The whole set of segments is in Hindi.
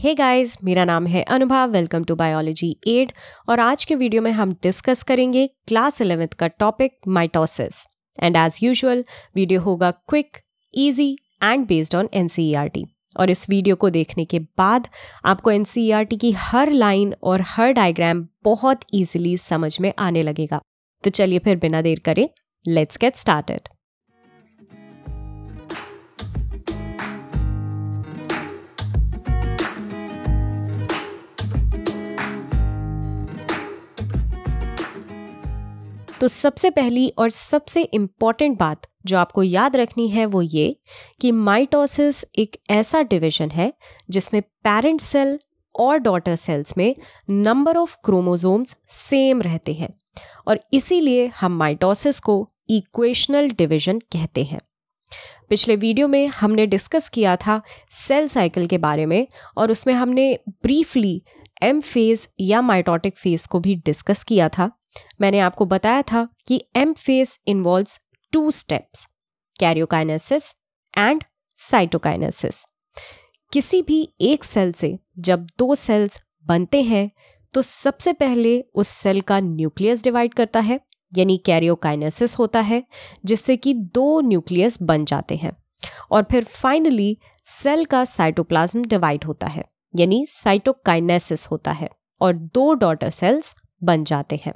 हे hey गाइस मेरा नाम है अनुभव वेलकम टू बायोलॉजी एड और आज के वीडियो में हम डिस्कस करेंगे क्लास इलेवेंथ का topic mitosis and as usual video होगा quick easy and based on NCERT और इस वीडियो को देखने के बाद आपको एनसीईआरटी e की हर लाइन और हर डायग्राम बहुत ईजिली समझ में आने लगेगा तो चलिए फिर बिना देर करें लेट्स गेट स्टार्टेड तो सबसे पहली और सबसे इम्पॉर्टेंट बात जो आपको याद रखनी है वो ये कि माइटोसिस एक ऐसा डिवीजन है जिसमें पेरेंट सेल और डॉटर सेल्स में नंबर ऑफ क्रोमोसोम्स सेम रहते हैं और इसीलिए हम माइटोसिस को इक्वेशनल डिवीजन कहते हैं पिछले वीडियो में हमने डिस्कस किया था सेल साइकिल के बारे में और उसमें हमने ब्रीफली एम फेज या माइटोटिक फेज को भी डिस्कस किया था मैंने आपको बताया था कि M phase involve two steps karyokinesis and cytokinesis किसी भी एक सेल से जब दो सेल्स बनते हैं तो सबसे पहले उस सेल का न्यूक्लियस डिवाइड करता है यानी कैरियोकाइनेसिस होता है जिससे कि दो न्यूक्लियस बन जाते हैं और फिर फाइनली सेल का साइटोप्लाज्म डिवाइड होता है यानी साइटोकाइनेसिस होता है और दो डॉटर सेल्स बन जाते हैं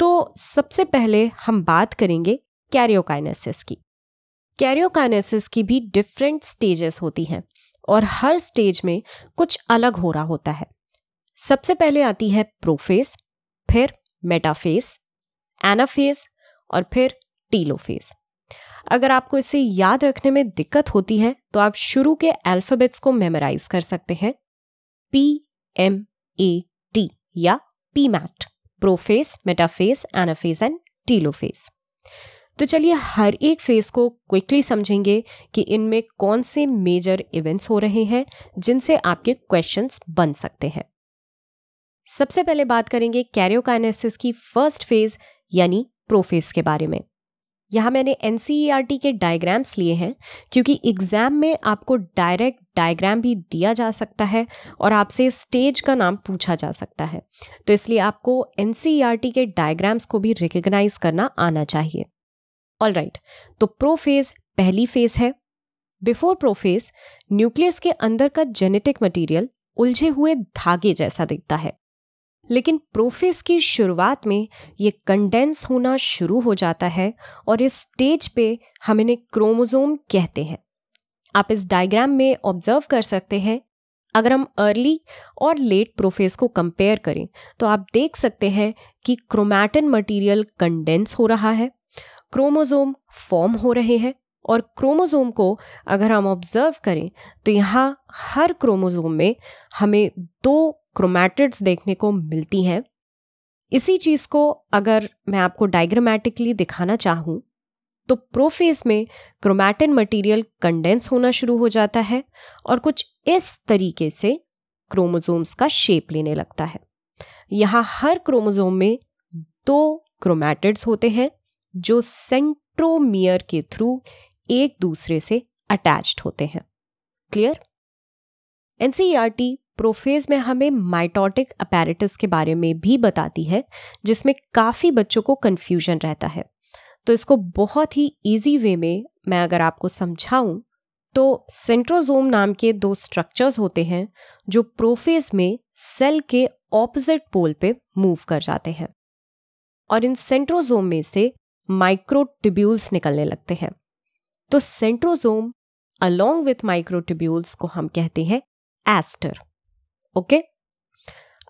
तो सबसे पहले हम बात करेंगे कैरियोकाइनेसिस की कैरियोकाइनेसिस की भी डिफरेंट स्टेजेस होती हैं और हर स्टेज में कुछ अलग हो रहा होता है सबसे पहले आती है प्रोफेस फिर मेटाफेस एनाफेस और फिर टीलोफेस अगर आपको इसे याद रखने में दिक्कत होती है तो आप शुरू के अल्फाबेट्स को मेमोराइज कर सकते हैं पी एम ए टी या P mat prophase metaphase anaphase and telophase तो चलिए हर एक फेज को क्विकली समझेंगे कि इनमें कौन से मेजर इवेंट्स हो रहे हैं जिनसे आपके क्वेश्चंस बन सकते हैं सबसे पहले बात करेंगे कैरियोकाइनेसिस की फर्स्ट फेज यानी प्रोफेस के बारे में यहाँ मैंने एन e के डायग्राम्स लिए हैं क्योंकि एग्ज़ाम में आपको डायरेक्ट डायग्राम भी दिया जा सकता है और आपसे स्टेज का नाम पूछा जा सकता है तो इसलिए आपको एन e के डायग्राम्स को भी रिकग्नाइज करना आना चाहिए ऑल राइट right, तो प्रोफेज पहली फेज है बिफोर प्रोफेज न्यूक्लियस के अंदर का जेनेटिक मटीरियल उलझे हुए धागे जैसा दिखता है लेकिन प्रोफेस की शुरुआत में ये कंडेंस होना शुरू हो जाता है और इस स्टेज पे हम इन्हें क्रोमोजोम कहते हैं आप इस डायग्राम में ऑब्जर्व कर सकते हैं अगर हम अर्ली और लेट प्रोफेस को कंपेयर करें तो आप देख सकते हैं कि क्रोमैटिन मटेरियल कंडेंस हो रहा है क्रोमोजोम फॉर्म हो रहे हैं और क्रोमोजोम को अगर हम ऑब्जर्व करें तो यहाँ हर क्रोमोजोम में हमें दो क्रोमैटिड्स देखने को मिलती हैं इसी चीज़ को अगर मैं आपको डायग्रामेटिकली दिखाना चाहूं तो प्रोफेस में क्रोमैटिन मटेरियल कंडेंस होना शुरू हो जाता है और कुछ इस तरीके से क्रोमोजोम्स का शेप लेने लगता है यहां हर क्रोमोजोम में दो क्रोमैटिड्स होते हैं जो सेंट्रोमियर के थ्रू एक दूसरे से अटैच्ड होते हैं क्लियर एनसीईआरटी प्रोफेज में हमें माइटोटिक अपेरेटिस के बारे में भी बताती है जिसमें काफ़ी बच्चों को कन्फ्यूजन रहता है तो इसको बहुत ही ईजी वे में मैं अगर आपको समझाऊं तो सेंट्रोजोम नाम के दो स्ट्रक्चर्स होते हैं जो प्रोफेज में सेल के ऑपोजिट पोल पे मूव कर जाते हैं और इन सेंट्रोजोम में से माइक्रोटिब्यूल्स निकलने लगते हैं तो सेंट्रोजोम अलोंग विथ माइक्रोटिब्यूल्स को हम कहते हैं एस्टर ओके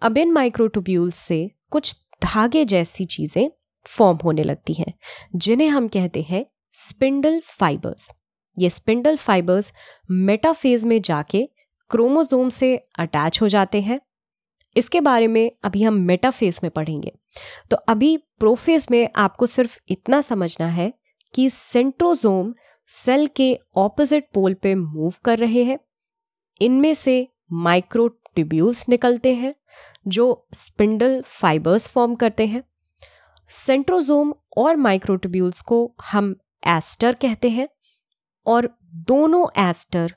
अब इन माइक्रोटूब्यूल्स से कुछ धागे जैसी चीज़ें फॉर्म होने लगती हैं जिन्हें हम कहते हैं स्पिंडल फाइबर्स ये स्पिंडल फाइबर्स मेटाफेज में जाके क्रोमोजोम से अटैच हो जाते हैं इसके बारे में अभी हम मेटाफेज में पढ़ेंगे तो अभी प्रोफेस में आपको सिर्फ इतना समझना है कि सेंट्रोजोम सेल के ऑपोजिट पोल पे मूव कर रहे हैं इनमें से माइक्रो टिब्यूल्स निकलते हैं जो स्पिंडल फाइबर्स फॉर्म करते हैं सेंट्रोजोम और माइक्रोटिब्यूल्स को हम एस्टर कहते हैं और दोनों aster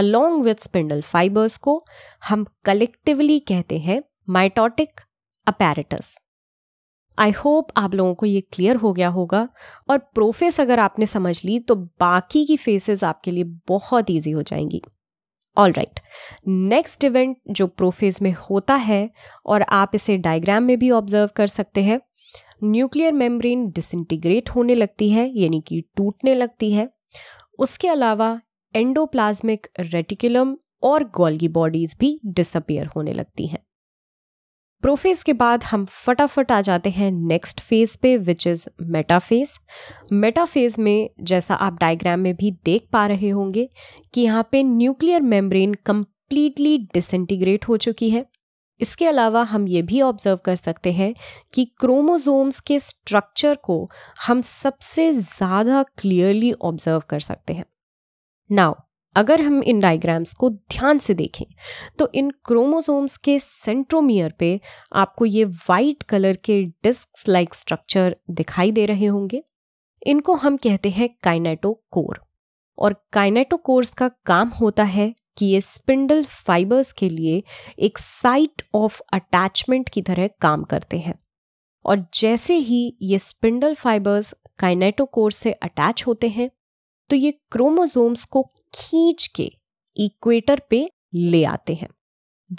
along with spindle fibres को हम कलेक्टिवली कहते हैं माइटोटिक अपैरेटस आई होप आप लोगों को ये क्लियर हो गया होगा और प्रोफेस अगर आपने समझ ली तो बाकी की फेसेस आपके लिए बहुत ईजी हो जाएंगी ऑल राइट नेक्स्ट इवेंट जो प्रोफेज में होता है और आप इसे डायग्राम में भी ऑब्जर्व कर सकते हैं न्यूक्लियर मेम्ब्रेन डिसइंटीग्रेट होने लगती है यानी कि टूटने लगती है उसके अलावा एंडोप्लाज्मिक रेटिकुलम और गोल्गी बॉडीज भी डिसअपियर होने लगती हैं प्रोफेज के बाद हम फटाफट आ जाते हैं नेक्स्ट फेज पे विच इज़ मेटाफेज मेटाफेज में जैसा आप डायग्राम में भी देख पा रहे होंगे कि यहाँ पे न्यूक्लियर मेम्ब्रेन कम्प्लीटली डिसइंटीग्रेट हो चुकी है इसके अलावा हम ये भी ऑब्जर्व कर सकते हैं कि क्रोमोजोम्स के स्ट्रक्चर को हम सबसे ज़्यादा क्लियरली ऑब्जर्व कर सकते हैं नाउ अगर हम इन डायग्राम्स को ध्यान से देखें तो इन क्रोमोसोम्स के सेंट्रोमियर पे आपको ये वाइट कलर के डिस्क लाइक स्ट्रक्चर दिखाई दे रहे होंगे इनको हम कहते हैं काइनेटोकोर और काइनेटोकोर्स का काम होता है कि ये स्पिंडल फाइबर्स के लिए एक साइट ऑफ अटैचमेंट की तरह काम करते हैं और जैसे ही ये स्पिंडल फाइबर्स काइनेटोकोर से अटैच होते हैं तो ये क्रोमोसोम्स को खींच के इक्वेटर पे ले आते हैं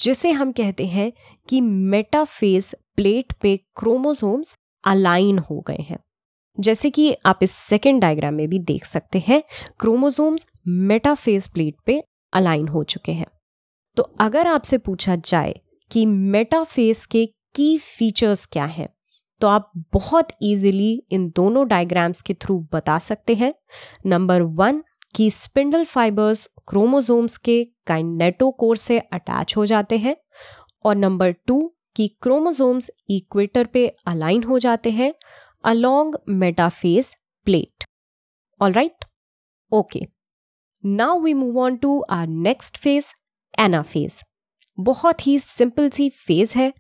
जिसे हम कहते हैं कि मेटाफेस प्लेट पे क्रोमोसोम्स अलाइन हो गए हैं जैसे कि आप इस सेकेंड डायग्राम में भी देख सकते हैं क्रोमोसोम्स मेटाफेस प्लेट पे अलाइन हो चुके हैं तो अगर आपसे पूछा जाए कि मेटाफेस के की फीचर्स क्या हैं तो आप बहुत इजीली इन दोनों डायग्राम्स के थ्रू बता सकते हैं नंबर वन कि स्पिंडल फाइबर्स क्रोमोसोम्स के काइनेटोकोर से अटैच हो जाते हैं और नंबर टू कि क्रोमोसोम्स इक्वेटर पे अलाइन हो जाते हैं along metaphase plate all right okay now we move on to our next phase anaphase बहुत ही सिंपल सी फेज है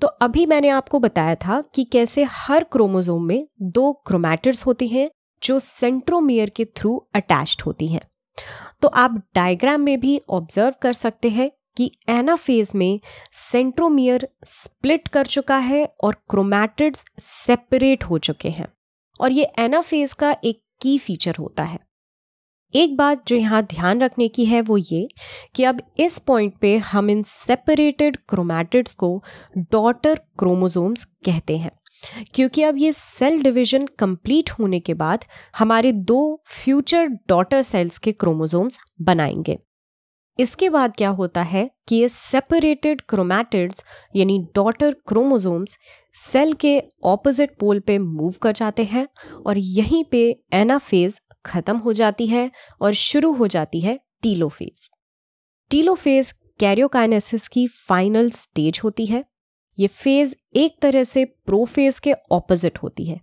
तो अभी मैंने आपको बताया था कि कैसे हर क्रोमोजोम में दो क्रोमैटर्स होते हैं जो सेंट्रोमियर के थ्रू अटैच्ड होती हैं तो आप डायग्राम में भी ऑब्जर्व कर सकते हैं कि एनाफेज में सेंट्रोमियर स्प्लिट कर चुका है और क्रोमैटिड्स सेपरेट हो चुके हैं और ये एनाफेज का एक की फीचर होता है एक बात जो यहाँ ध्यान रखने की है वो ये कि अब इस पॉइंट पे हम इन सेपरेटेड क्रोमैटिड्स को डॉटर क्रोमोजोम्स कहते हैं क्योंकि अब ये सेल डिवीजन कंप्लीट होने के बाद हमारे दो फ्यूचर डॉटर सेल्स के क्रोमोसोम्स बनाएंगे इसके बाद क्या होता है कि ये सेपरेटेड क्रोमैटिड्स यानी डॉटर क्रोमोसोम्स सेल के ऑपोजिट पोल पे मूव कर जाते हैं और यहीं पे एनाफेज खत्म हो जाती है और शुरू हो जाती है टीलोफेज टीलोफेज कैरियोकाइनेसिस की फाइनल स्टेज होती है ये फेज एक तरह से प्रोफेज के ऑपोजिट होती है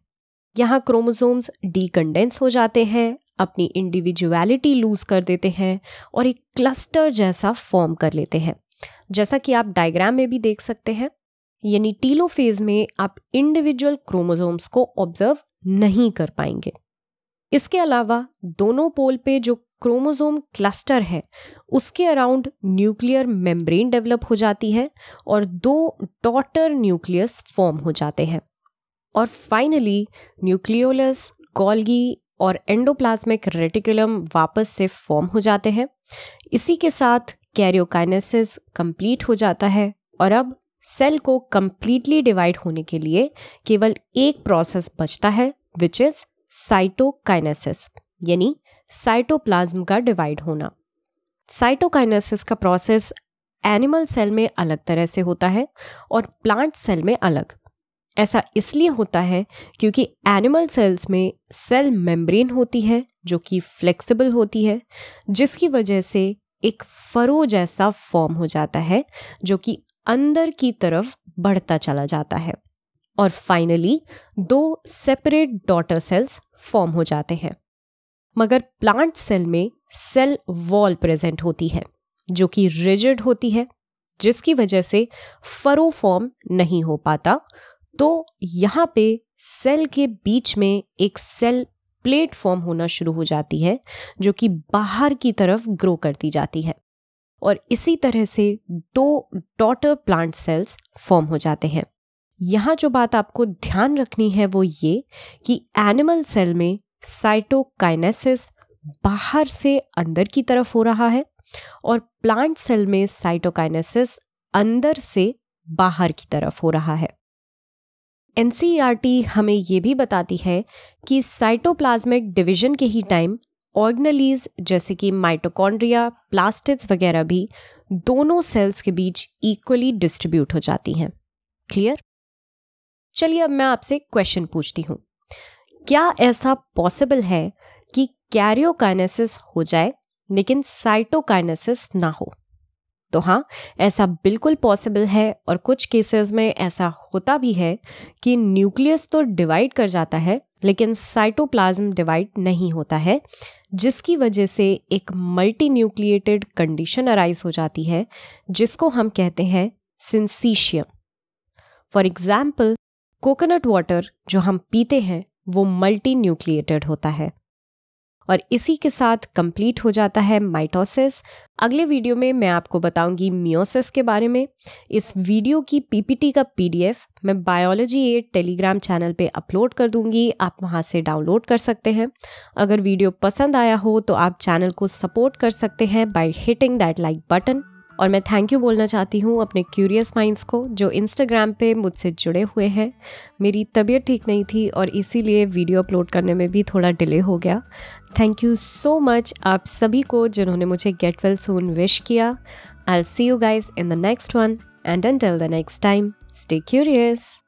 यहाँ क्रोमोसोम्स डीकंडेंस हो जाते हैं अपनी इंडिविजुअलिटी लूज कर देते हैं और एक क्लस्टर जैसा फॉर्म कर लेते हैं जैसा कि आप डायग्राम में भी देख सकते हैं यानी टीलो फेज में आप इंडिविजुअल क्रोमोसोम्स को ऑब्जर्व नहीं कर पाएंगे इसके अलावा दोनों पोल पे जो क्रोमोसोम क्लस्टर है उसके अराउंड न्यूक्लियर मेम्ब्रेन डेवलप हो जाती है और दो डॉटर न्यूक्लियस फॉर्म हो जाते हैं और फाइनली न्यूक्लियोलस गोल्गी और एंडोप्लाज्मिक रेटिकुलम वापस से फॉर्म हो जाते हैं इसी के साथ कैरियोकाइनेसिस कंप्लीट हो जाता है और अब सेल को कंप्लीटली डिवाइड होने के लिए केवल एक प्रोसेस बचता है विच इज साइटोकाइनेसिस यानी साइटोप्लाज्म का डिवाइड होना साइटोकाइनेसिस का प्रोसेस एनिमल सेल में अलग तरह से होता है और प्लांट सेल में अलग ऐसा इसलिए होता है क्योंकि एनिमल सेल्स में सेल मेम्ब्रेन होती है जो कि फ्लेक्सिबल होती है जिसकी वजह से एक फरो जैसा फॉर्म हो जाता है जो कि अंदर की तरफ बढ़ता चला जाता है और फाइनली दो सेपरेट डॉटर सेल्स फॉर्म हो जाते हैं मगर प्लांट सेल में सेल वॉल प्रेजेंट होती है जो कि रिजिड होती है जिसकी वजह से फरो फॉर्म नहीं हो पाता तो यहाँ पे सेल के बीच में एक सेल प्लेट फॉर्म होना शुरू हो जाती है जो कि बाहर की तरफ ग्रो करती जाती है और इसी तरह से दो डॉटर प्लांट सेल्स फॉर्म हो जाते हैं यहाँ जो बात आपको ध्यान रखनी है वो ये कि एनिमल सेल में साइटोकाइनेसिस बाहर से अंदर की तरफ हो रहा है और प्लांट सेल में साइटोकाइनेसिस अंदर से बाहर की तरफ हो रहा है एनसीईआरटी e हमें यह भी बताती है कि साइटोप्लाज्मिक डिवीजन के ही टाइम ऑर्गनलीज जैसे कि माइटोकॉन्ड्रिया प्लास्टिड्स वगैरह भी दोनों सेल्स के बीच इक्वली डिस्ट्रीब्यूट हो जाती हैं क्लियर चलिए अब मैं आपसे क्वेश्चन पूछती हूं क्या ऐसा पॉसिबल है कि कैरियोकाइनेसिस हो जाए लेकिन साइटोकाइनेसिस ना हो तो हाँ ऐसा बिल्कुल पॉसिबल है और कुछ केसेस में ऐसा होता भी है कि न्यूक्लियस तो डिवाइड कर जाता है लेकिन साइटोप्लाज्म डिवाइड नहीं होता है जिसकी वजह से एक मल्टी न्यूक्लिएटेड कंडीशन अराइज हो जाती है जिसको हम कहते हैं syncytium for example coconut water जो हम पीते हैं वो मल्टी न्यूक्लिएटेड होता है और इसी के साथ कंप्लीट हो जाता है माइटोसिस अगले वीडियो में मैं आपको बताऊंगी मियोसिस के बारे में इस वीडियो की पीपीटी का पीडीएफ मैं बायोलॉजी एड टेलीग्राम चैनल पे अपलोड कर दूंगी आप वहां से डाउनलोड कर सकते हैं अगर वीडियो पसंद आया हो तो आप चैनल को सपोर्ट कर सकते हैं by hitting that like button और मैं थैंक यू बोलना चाहती हूँ अपने क्यूरियस माइंड्स को जो इंस्टाग्राम पे मुझसे जुड़े हुए हैं मेरी तबीयत ठीक नहीं थी और इसीलिए वीडियो अपलोड करने में भी थोड़ा डिले हो गया थैंक यू सो मच आप सभी को जिन्होंने मुझे गेट वेल सून विश किया I see you guys in the next one and until the next time stay curious